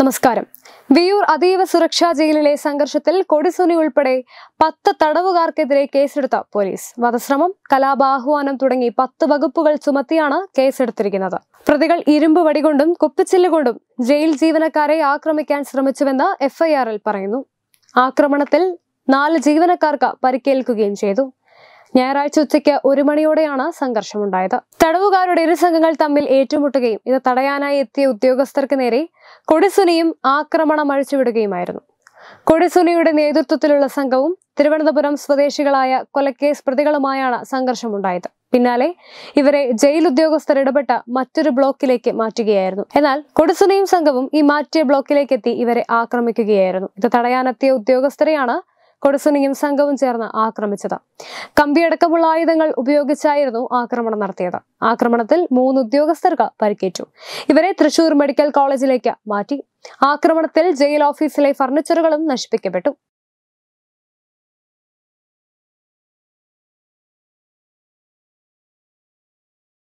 നമസ്കാരം വിയൂർ അതീവ സുരക്ഷാ ജയിലിലെ സംഘർഷത്തിൽ കൊടിസുനി ഉൾപ്പെടെ പത്ത് തടവുകാർക്കെതിരെ കേസെടുത്ത പോലീസ് വധശ്രമം കലാപാഹ്വാനം തുടങ്ങി പത്ത് വകുപ്പുകൾ ചുമത്തിയാണ് കേസെടുത്തിരിക്കുന്നത് പ്രതികൾ ഇരുമ്പ് വടികൊണ്ടും കുപ്പിച്ചില്ലുകൊണ്ടും ജയിൽ ജീവനക്കാരെ ആക്രമിക്കാൻ ശ്രമിച്ചുവെന്ന് എഫ്ഐആറിൽ പറയുന്നു ആക്രമണത്തിൽ നാല് ജീവനക്കാർക്ക് പരിക്കേൽക്കുകയും ചെയ്തു ഞായറാഴ്ച ഉച്ചയ്ക്ക് ഒരു മണിയോടെയാണ് സംഘർഷമുണ്ടായത് തടവുകാരുടെ ഇരു സംഘങ്ങൾ തമ്മിൽ ഏറ്റുമുട്ടുകയും ഇത് തടയാനായി എത്തിയ ഉദ്യോഗസ്ഥർക്ക് നേരെ കൊടിസുനിയും ആക്രമണം അഴിച്ചുവിടുകയുമായിരുന്നു കൊടിസുനിയുടെ നേതൃത്വത്തിലുള്ള സംഘവും തിരുവനന്തപുരം സ്വദേശികളായ കൊലക്കേസ് പ്രതികളുമായാണ് സംഘർഷമുണ്ടായത് പിന്നാലെ ഇവരെ ജയിൽ ഉദ്യോഗസ്ഥർ ഇടപെട്ട മറ്റൊരു ബ്ലോക്കിലേക്ക് മാറ്റുകയായിരുന്നു എന്നാൽ കൊടിസുനയും സംഘവും ഈ മാറ്റിയ ബ്ലോക്കിലേക്ക് എത്തി ഇവരെ ആക്രമിക്കുകയായിരുന്നു ഇത് തടയാനെത്തിയ ഉദ്യോഗസ്ഥരെയാണ് കൊടുസുനിയും സംഘവും ചേർന്ന് ആക്രമിച്ചത് കമ്പിയടക്കമുള്ള ആയുധങ്ങൾ ഉപയോഗിച്ചായിരുന്നു ആക്രമണം നടത്തിയത് ആക്രമണത്തിൽ മൂന്ന് ഉദ്യോഗസ്ഥർക്ക് പരിക്കേറ്റു ഇവരെ തൃശൂർ മെഡിക്കൽ കോളേജിലേക്ക് മാറ്റി ആക്രമണത്തിൽ ജയിൽ ഓഫീസിലെ ഫർണിച്ചറുകളും നശിപ്പിക്കപ്പെട്ടു